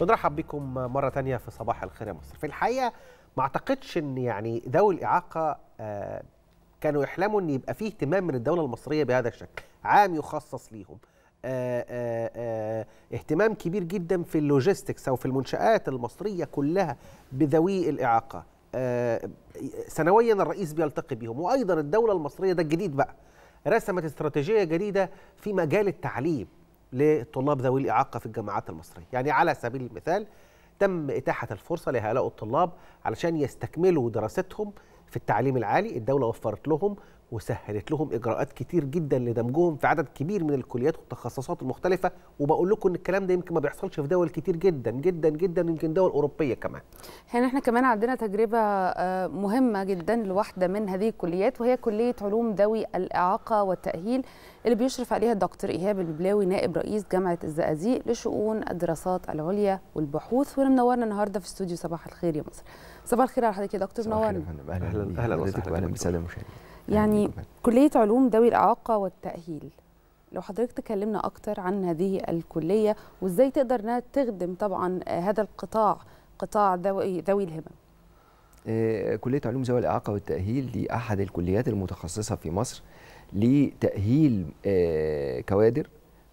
بنرحب بكم مرة تانية في صباح الخير يا مصر في الحقيقة ما أعتقدش أن يعني ذوي الإعاقة آه، كانوا يحلموا أن يبقى فيه اهتمام من الدولة المصرية بهذا الشكل عام يخصص ليهم آه، آه، اهتمام كبير جدا في اللوجيستكس أو في المنشآت المصرية كلها بذوي الإعاقة سنويا الرئيس بيلتقي بهم وأيضا الدولة المصرية ده الجديد بقى رسمت استراتيجية جديدة في مجال التعليم لطلاب ذوي الإعاقة في الجامعات المصرية يعني على سبيل المثال تم إتاحة الفرصة لهؤلاء الطلاب علشان يستكملوا دراستهم في التعليم العالي الدولة وفرت لهم وسهلت لهم اجراءات كتير جدا لدمجهم في عدد كبير من الكليات والتخصصات المختلفه وبقول لكم ان الكلام ده يمكن ما بيحصلش في دول كتير جدا جدا جدا يمكن دول اوروبيه كمان. هنا احنا كمان عندنا تجربه آه، مهمه جدا لواحده من هذه الكليات وهي كليه علوم ذوي الاعاقه والتاهيل اللي بيشرف عليها الدكتور ايهاب البلاوي نائب رئيس جامعه الزقازيق لشؤون الدراسات العليا والبحوث ومنورنا النهارده في استوديو صباح الخير يا مصر. صباح الخير على حضرتك يا دكتور منورنا. اهلا اهلا اهلا وسهلا يعني كليه علوم ذوي الاعاقه والتاهيل لو حضرتك تكلمنا اكتر عن هذه الكليه وازاي تقدر انها تخدم طبعا آه، هذا القطاع قطاع ذوي ذوي الهمم آه، كليه علوم ذوي الاعاقه والتاهيل دي احد الكليات المتخصصه في مصر لتاهيل آه، كوادر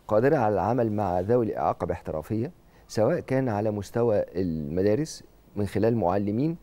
قادره على العمل مع ذوي الاعاقه باحترافيه سواء كان على مستوى المدارس من خلال معلمين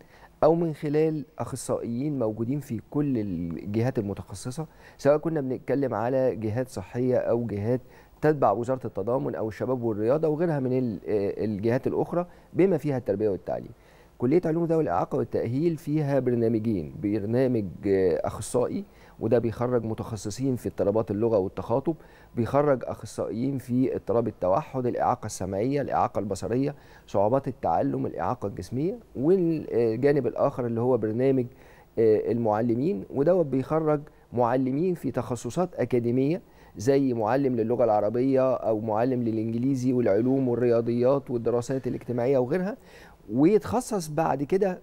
او من خلال اخصائيين موجودين في كل الجهات المتخصصه سواء كنا بنتكلم على جهات صحيه او جهات تتبع وزاره التضامن او الشباب والرياضه وغيرها من آه، الجهات الاخرى بما فيها التربيه والتعليم كليه علوم ذوي الاعاقه والتاهيل فيها برنامجين برنامج آه، اخصائي وده بيخرج متخصصين في اضطرابات اللغه والتخاطب بيخرج اخصائيين في اضطراب التوحد الاعاقه السمعيه الاعاقه البصريه صعوبات التعلم الاعاقه الجسميه والجانب الاخر اللي هو برنامج آه، المعلمين ودوت بيخرج معلمين في تخصصات اكاديميه زي معلم للغه العربيه او معلم للانجليزي والعلوم والرياضيات والدراسات الاجتماعيه وغيرها ويتخصص بعد كده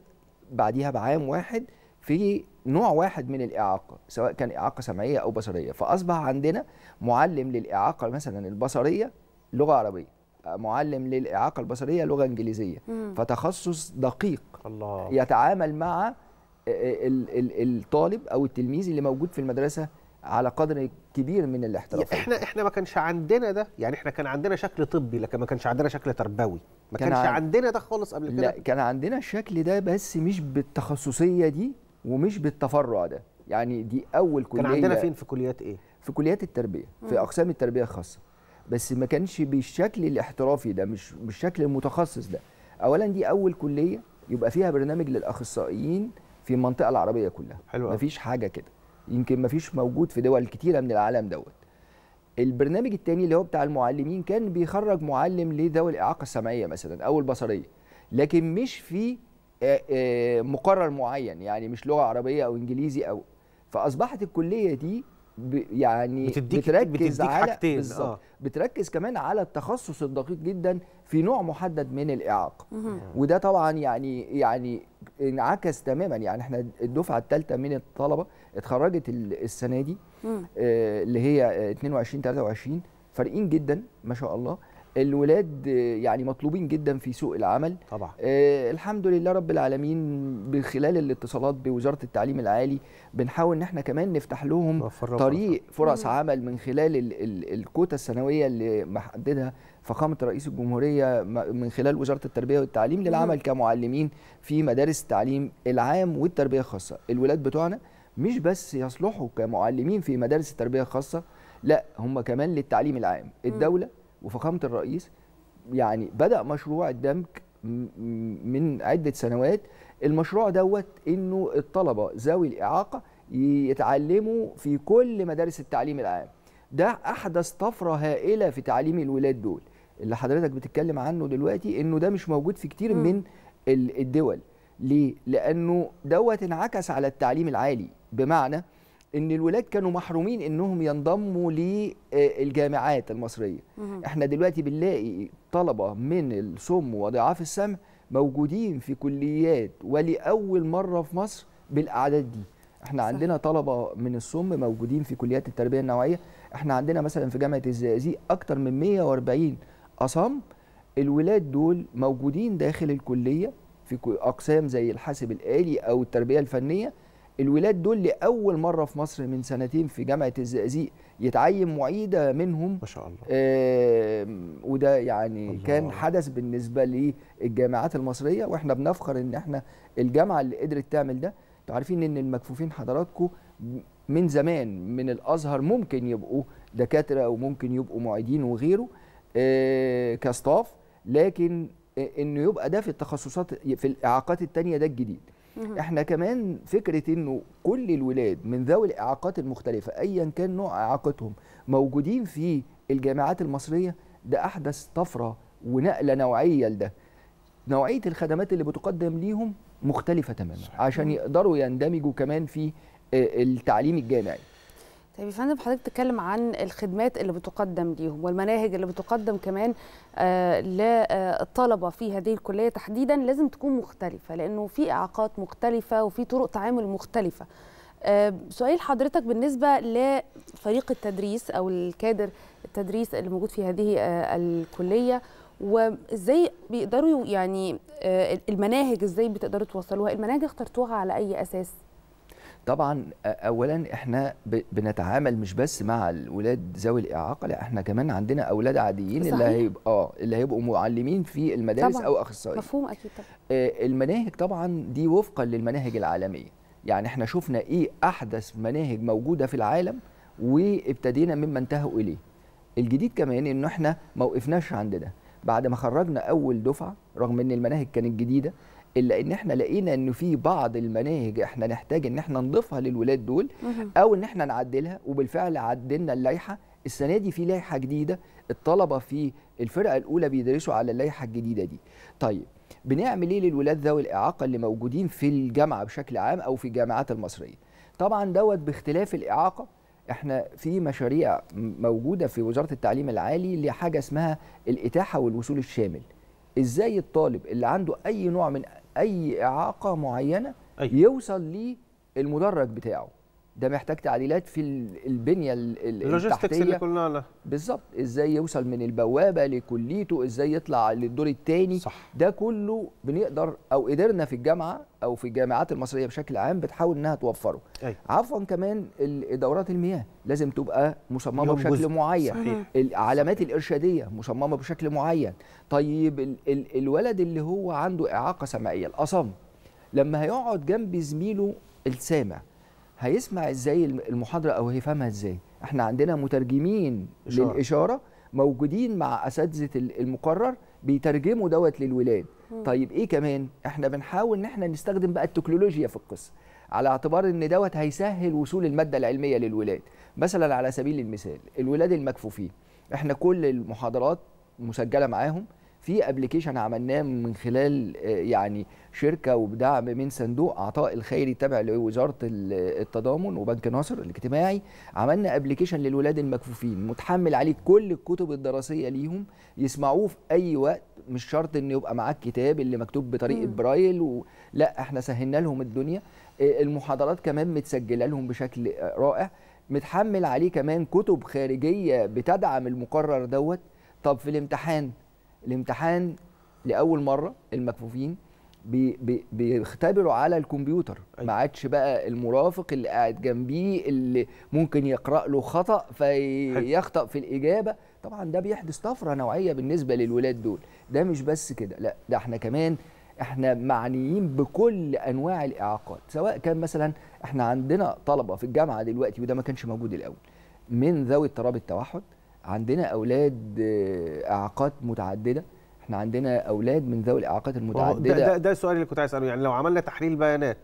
بعديها بعام واحد في نوع واحد من الإعاقة سواء كان إعاقة سمعية أو بصرية فأصبح عندنا معلم للإعاقة مثلا البصرية لغة عربية معلم للإعاقة البصرية لغة إنجليزية مم. فتخصص دقيق الله. يتعامل مع الطالب أو التلميذ اللي موجود في المدرسة على قدر كبير من الاحتراف احنا احنا ما كانش عندنا ده يعني احنا كان عندنا شكل طبي لكن ما كانش عندنا شكل تربوي ما كان كانش عندنا ده خالص قبل كده لا كان عندنا الشكل ده بس مش بالتخصصيه دي ومش بالتفرع ده يعني دي اول كليه كان عندنا فين في كليات ايه في كليات التربيه في اقسام التربيه الخاصه بس ما كانش بالشكل الاحترافي ده مش بالشكل المتخصص ده اولا دي اول كليه يبقى فيها برنامج للاخصائيين في المنطقه العربيه كلها حلو مفيش حاجه كده يمكن مفيش موجود في دول كتيره من العالم دوت البرنامج الثاني اللي هو بتاع المعلمين كان بيخرج معلم لذوي الاعاقه السمعيه مثلا او البصريه لكن مش في آه، آه، مقرر معين يعني مش لغه عربيه او انجليزي او فاصبحت الكليه دي يعني بتديك بتركز بتديك على حاجتين آه. بتركز كمان على التخصص الدقيق جدا في نوع محدد من الاعاقه وده طبعا يعني يعني انعكس تماما يعني احنا الدفعه الثالثه من الطلبه اتخرجت السنه دي آه اللي هي 22 23 فارقين جدا ما شاء الله الولاد يعني مطلوبين جدا في سوق العمل طبعا آه الحمد لله رب العالمين بخلال الاتصالات بوزاره التعليم العالي بنحاول ان احنا كمان نفتح لهم طريق رفر. فرص عمل من خلال ال ال الكوتا السنويه اللي محددها فخامه رئيس الجمهوريه من خلال وزاره التربيه والتعليم للعمل كمعلمين في مدارس التعليم العام والتربيه الخاصه الولاد بتوعنا مش بس يصلحوا كمعلمين في مدارس التربيه الخاصه لا هم كمان للتعليم العام الدوله وفخامه الرئيس يعني بدا مشروع الدمج من عده سنوات المشروع دوت انه الطلبه ذوي الاعاقه يتعلموا في كل مدارس التعليم العام ده احدث طفره هائله في تعليم الولاد دول اللي حضرتك بتتكلم عنه دلوقتي انه ده مش موجود في كتير م. من الدول ليه لانه دوت انعكس على التعليم العالي بمعنى ان الولاد كانوا محرومين انهم ينضموا للجامعات المصريه مم. احنا دلوقتي بنلاقي طلبه من الصم وضعاف السمع موجودين في كليات ولاول مره في مصر بالاعداد دي احنا صح. عندنا طلبه من الصم موجودين في كليات التربيه النوعيه احنا عندنا مثلا في جامعه الزقازيق اكتر من 140 اصم الولاد دول موجودين داخل الكليه في اقسام زي الحاسب الالي او التربيه الفنيه الولاد دول لاول مره في مصر من سنتين في جامعه الزقازيق يتعين معيده منهم ما شاء الله آه وده يعني الله كان حدث بالنسبه للجامعات المصريه واحنا بنفخر ان احنا الجامعه اللي قدرت تعمل ده انتوا عارفين ان المكفوفين حضراتكم من زمان من الازهر ممكن يبقوا دكاتره وممكن يبقوا معيدين وغيره آه كاستاف لكن انه يبقى ده في التخصصات في الاعاقات الثانيه ده الجديد احنا كمان فكره انه كل الولاد من ذوي الاعاقات المختلفه ايا كان نوع اعاقتهم موجودين في الجامعات المصريه ده احدث طفره ونقله نوعيه لده نوعيه الخدمات اللي بتقدم ليهم مختلفه تماما عشان يقدروا يندمجوا كمان في آه، التعليم الجامعي طيب يا فندم حضرتك بتتكلم عن الخدمات اللي بتقدم ليهم والمناهج اللي بتقدم كمان آه، للطلبه في هذه الكليه تحديدا لازم تكون مختلفه لانه في اعاقات مختلفه وفي طرق تعامل مختلفه. آه، سؤال حضرتك بالنسبه لفريق التدريس او الكادر التدريس اللي موجود في هذه آه، الكليه وازاي بيقدروا يعني المناهج ازاي بتقدروا توصلوها؟ المناهج اخترتوها على اي اساس؟ طبعا اولا احنا بنتعامل مش بس مع الاولاد ذوي الاعاقه لا احنا كمان عندنا اولاد عاديين صحيح. اللي هيبقى اه اللي هيبقوا معلمين في المدارس طبعا. او اخصائيين مفهوم اكيد طبعا آه، المناهج طبعا دي وفقا للمناهج العالميه يعني احنا شفنا ايه احدث مناهج موجوده في العالم وابتدينا مما انتهوا اليه الجديد كمان انه احنا ما وقفناش عند ده بعد ما خرجنا اول دفعه رغم ان المناهج كانت جديده الا ان احنا لقينا ان في بعض المناهج احنا نحتاج ان احنا نضيفها للولاد دول او ان احنا نعدلها وبالفعل عدلنا اللائحه السنه دي في لائحه جديده الطلبه في الفرقه الاولى بيدرسوا على اللائحه الجديده دي طيب بنعمل ايه للولاد ذوي الاعاقه اللي موجودين في الجامعه بشكل عام او في الجامعات المصريه طبعا دوت باختلاف الاعاقه احنا في مشاريع موجوده في وزاره التعليم العالي لحاجه اسمها الاتاحه والوصول الشامل ازاي الطالب اللي عنده اي نوع من اي اعاقه معينه أي. يوصل للمدرج بتاعه ده محتاج تعديلات في البنيه اللوجيستكس اللي قلنا عنها بالظبط ازاي يوصل من البوابه لكليته ازاي يطلع للدور الثاني ده كله بنقدر او قدرنا في الجامعه او في الجامعات المصريه بشكل عام بتحاول انها توفره أي. عفوا كمان دورات المياه لازم تبقى مصممه بشكل جزء. معين صحيح. العلامات صحيح. الارشاديه مصممه بشكل معين طيب ال ال الولد اللي هو عنده اعاقه سمعيه الاصم لما هيقعد جنب زميله السامع هيسمع ازاي المحاضره او هيفهمها ازاي احنا عندنا مترجمين إشارة. للاشاره موجودين مع اساتذه المقرر بيترجموا دوت للولاد م. طيب ايه كمان احنا بنحاول ان احنا نستخدم بقى التكنولوجيا في القصه على اعتبار ان دوت هيسهل وصول الماده العلميه للولاد مثلا على سبيل المثال الولاد المكفوفين احنا كل المحاضرات مسجله معاهم في ابلكيشن عملناه من خلال آه، يعني شركه وبدعم من صندوق عطاء الخيري تابع لوزاره التضامن وبنك ناصر الاجتماعي عملنا ابلكيشن للولاد المكفوفين متحمل عليه كل الكتب الدراسيه ليهم يسمعوه في اي وقت مش شرط ان يبقى معاك كتاب اللي مكتوب بطريقه برايل لا احنا سهلنا لهم الدنيا آه، المحاضرات كمان متسجله لهم بشكل آه، رائع متحمل عليه كمان كتب خارجيه بتدعم المقرر دوت طب في الامتحان الامتحان لاول مره المكفوفين بي بيختبروا على الكمبيوتر أيوة. ما عادش بقى المرافق اللي قاعد جنبيه اللي ممكن يقرا له خطا فيخطا في الاجابه طبعا ده بيحدث طفره نوعيه بالنسبه للولاد دول ده مش بس كده لا ده احنا كمان احنا معنيين بكل انواع الاعاقات سواء كان مثلا احنا عندنا طلبه في الجامعه دلوقتي وده ما كانش موجود الاول من ذوي اضطراب التوحد عندنا اولاد آه، اعاقات متعدده احنا عندنا اولاد من ذوي الاعاقات آه، المتعدده ده, ده, ده السؤال اللي كنت عايز اساله يعني لو عملنا تحليل بيانات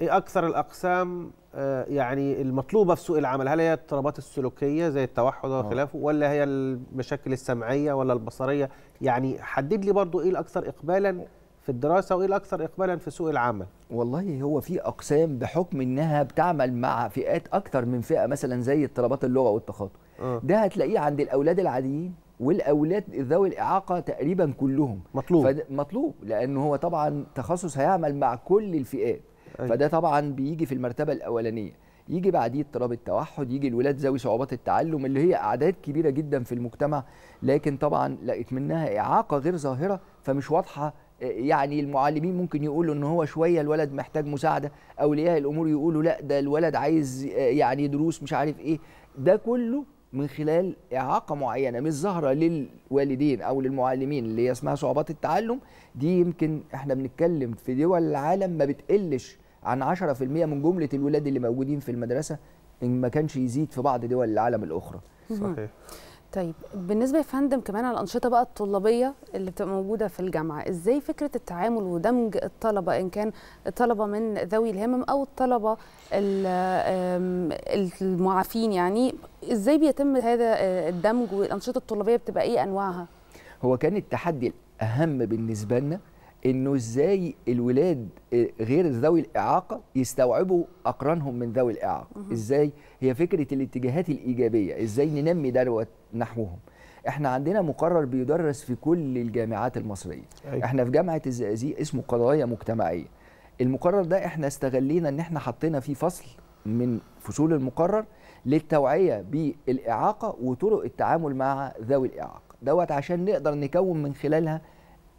ايه اكثر الاقسام آه، يعني المطلوبه في سوق العمل هل هي الاضطرابات السلوكيه زي التوحد وخلافه ولا هي المشاكل السمعيه ولا البصريه يعني حدد لي برضو ايه الاكثر اقبالا في الدراسه وايه الاكثر اقبالا في سوق العمل والله هو في اقسام بحكم انها بتعمل مع فئات اكثر من فئه مثلا زي اضطرابات اللغه والتخاطب أه. ده هتلاقيه عند الاولاد العاديين والاولاد ذوي الاعاقه تقريبا كلهم مطلوب مطلوب لان هو طبعا تخصص هيعمل مع كل الفئات أي. أيوه. فده طبعا بيجي في المرتبه الاولانيه يجي بعديه اضطراب التوحد يجي الولاد ذوي صعوبات التعلم اللي هي اعداد كبيره جدا في المجتمع لكن طبعا لقيت منها اعاقه غير ظاهره فمش واضحه يعني المعلمين ممكن يقولوا ان هو شويه الولد محتاج مساعده اولياء الامور يقولوا لا ده الولد عايز آه، يعني دروس مش عارف ايه ده كله من خلال اعاقه معينه مش ظاهره للوالدين او للمعلمين اللي هي اسمها صعوبات التعلم دي يمكن احنا بنتكلم في دول العالم ما بتقلش عن 10% من جمله الولاد اللي موجودين في المدرسه ان ما كانش يزيد في بعض دول العالم الاخرى صحيح طيب بالنسبه يا فندم كمان على الانشطه بقى الطلابيه اللي بتبقى موجوده في الجامعه ازاي فكره التعامل ودمج الطلبه ان كان الطلبه من ذوي الهمم او الطلبه المعافين يعني ازاي بيتم هذا آه، الدمج والانشطه الطلابيه بتبقى ايه انواعها هو كان التحدي الاهم بالنسبه لنا انه ازاي الولاد آه، غير ذوي الاعاقه يستوعبوا اقرانهم من ذوي الاعاقه ازاي هي فكره الاتجاهات الايجابيه ازاي ننمي دروه نحوهم احنا عندنا مقرر بيدرس في كل الجامعات المصريه أي. أيوة. احنا في جامعه الزقازيق اسمه قضايا مجتمعيه المقرر ده احنا استغلينا ان احنا حطينا فيه فصل من فصول المقرر للتوعيه بالاعاقه وطرق التعامل مع ذوي الاعاقه دوت عشان نقدر نكون من خلالها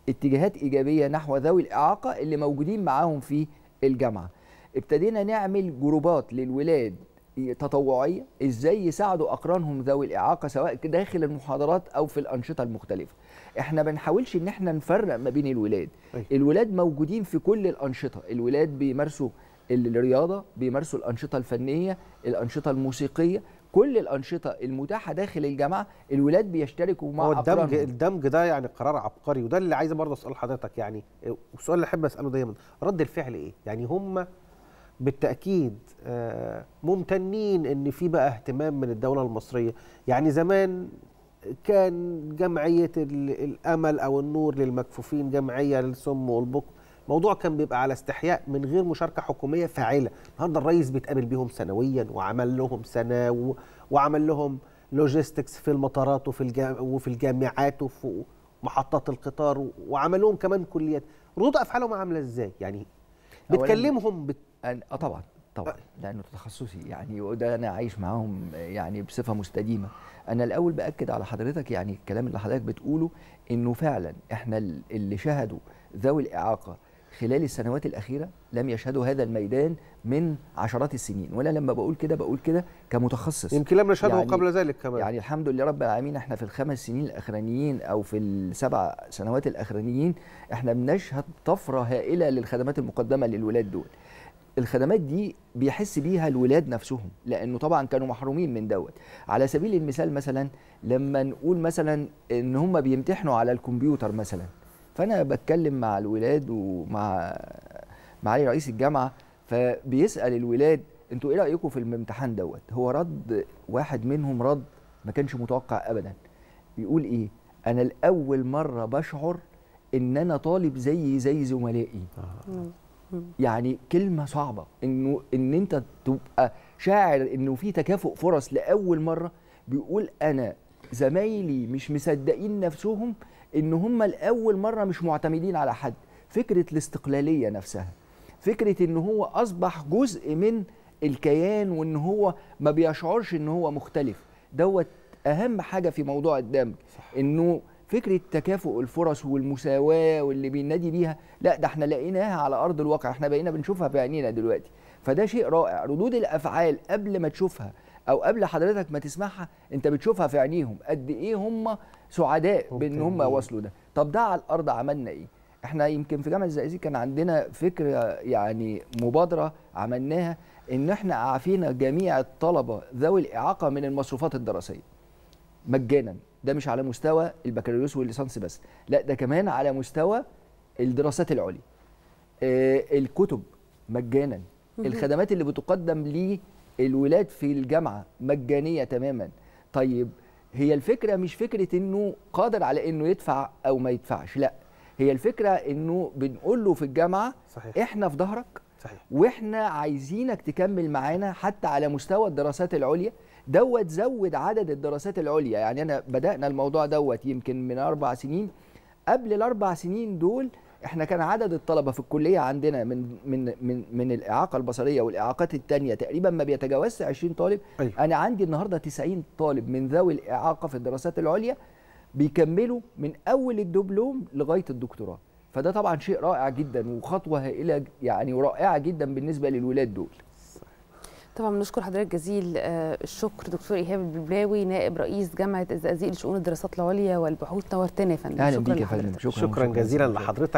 اتجاهات ايجابيه نحو ذوي الاعاقه اللي موجودين معاهم في الجامعه ابتدينا نعمل جروبات للولاد تطوعيه ازاي يساعدوا اقرانهم ذوي الاعاقه سواء داخل المحاضرات او في الانشطه المختلفه احنا ما بنحاولش ان احنا نفرق ما بين الولاد أي. طيب. الولاد موجودين في كل الانشطه الولاد بيمارسوا الرياضه بيمارسوا الانشطه الفنيه الانشطه الموسيقيه كل الانشطه المتاحه داخل الجامعه الولاد بيشتركوا مع هو الدمج الدمج ده يعني قرار عبقري وده اللي عايز برضه اسال حضرتك يعني والسؤال اللي احب اساله دايما رد الفعل ايه يعني هم بالتاكيد آه، ممتنين ان في بقى اهتمام من الدوله المصريه يعني زمان كان جمعيه الامل او النور للمكفوفين جمعيه للسم والبكم موضوع كان بيبقى على استحياء من غير مشاركه حكوميه فاعله النهارده الرئيس بيتقابل بيهم سنويا وعمل لهم سنه و... وعمل لهم لوجيستكس في المطارات وفي الجا... وفي الجامعات وفي محطات القطار و... وعمل لهم كمان كليات ردود افعالهم عامله ازاي يعني بتكلمهم بت... اه طبعا طبعا لانه تخصصي يعني وده انا عايش معاهم يعني بصفه مستديمه انا الاول باكد على حضرتك يعني الكلام اللي حضرتك بتقوله انه فعلا احنا اللي شهدوا ذوي الاعاقه خلال السنوات الأخيرة لم يشهدوا هذا الميدان من عشرات السنين ولا لما بقول كده بقول كده كمتخصص يمكن لم نشهده يعني قبل ذلك كمان يعني الحمد لله رب العالمين احنا في الخمس سنين الأخرانيين أو في السبع سنوات الأخرانيين احنا بنشهد طفرة هائلة للخدمات المقدمة للولاد دول الخدمات دي بيحس بيها الولاد نفسهم لانه طبعا كانوا محرومين من دوت على سبيل المثال مثلا لما نقول مثلا ان هم بيمتحنوا على الكمبيوتر مثلا فانا بتكلم مع الولاد ومع معالي رئيس الجامعه فبيسال الولاد انتوا ايه رايكم في الامتحان دوت هو رد واحد منهم رد ما كانش متوقع ابدا بيقول ايه انا الاول مره بشعر ان انا طالب زي زي زملائي يعني كلمه صعبه انه ان انت تبقى شاعر انه في تكافؤ فرص لاول مره بيقول انا زمايلي مش مصدقين نفسهم ان هم لاول مره مش معتمدين على حد فكره الاستقلاليه نفسها فكره ان هو اصبح جزء من الكيان وان هو ما بيشعرش ان هو مختلف دوت اهم حاجه في موضوع الدمج انه فكره تكافؤ الفرص والمساواه واللي بينادي بيها لا ده احنا لقيناها على ارض الواقع احنا بقينا بنشوفها بعينينا دلوقتي فده شيء رائع ردود الافعال قبل ما تشوفها او قبل حضرتك ما تسمعها انت بتشوفها في عينيهم قد ايه هم سعداء بان هم وصلوا ده طب ده على الارض عملنا ايه احنا يمكن في جامعه الزقازيق كان عندنا فكره يعني مبادره عملناها ان احنا عافينا جميع الطلبه ذوي الاعاقه من المصروفات الدراسيه مجانا ده مش على مستوى البكالوريوس والليسانس بس لا ده كمان على مستوى الدراسات العليا آه، الكتب مجانا الخدمات اللي بتقدم الولاد في الجامعه مجانيه تماما طيب هي الفكره مش فكره انه قادر على انه يدفع او ما يدفعش لا هي الفكره انه بنقول له في الجامعه صحيح. احنا في ظهرك صحيح. واحنا عايزينك تكمل معانا حتى على مستوى الدراسات العليا دوت زود عدد الدراسات العليا يعني انا بدانا الموضوع دوت يمكن من اربع سنين قبل الاربع سنين دول احنا كان عدد الطلبه في الكليه عندنا من من من من الاعاقه البصريه والاعاقات الثانيه تقريبا ما بيتجاوزش 20 طالب أيوه. انا عندي النهارده 90 طالب من ذوي الاعاقه في الدراسات العليا بيكملوا من اول الدبلوم لغايه الدكتوراه فده طبعا شيء رائع جدا وخطوه هائله يعني ورائعه جدا بالنسبه للولاد دول طبعا بنشكر حضرتك جزيل آه، الشكر دكتور ايهاب البلاوي نائب رئيس جامعه الزقازيق لشؤون الدراسات العليا والبحوث نورتنا يا فندم شكرا لحضرتك شكرا, شكرا جزيلا لحضرتك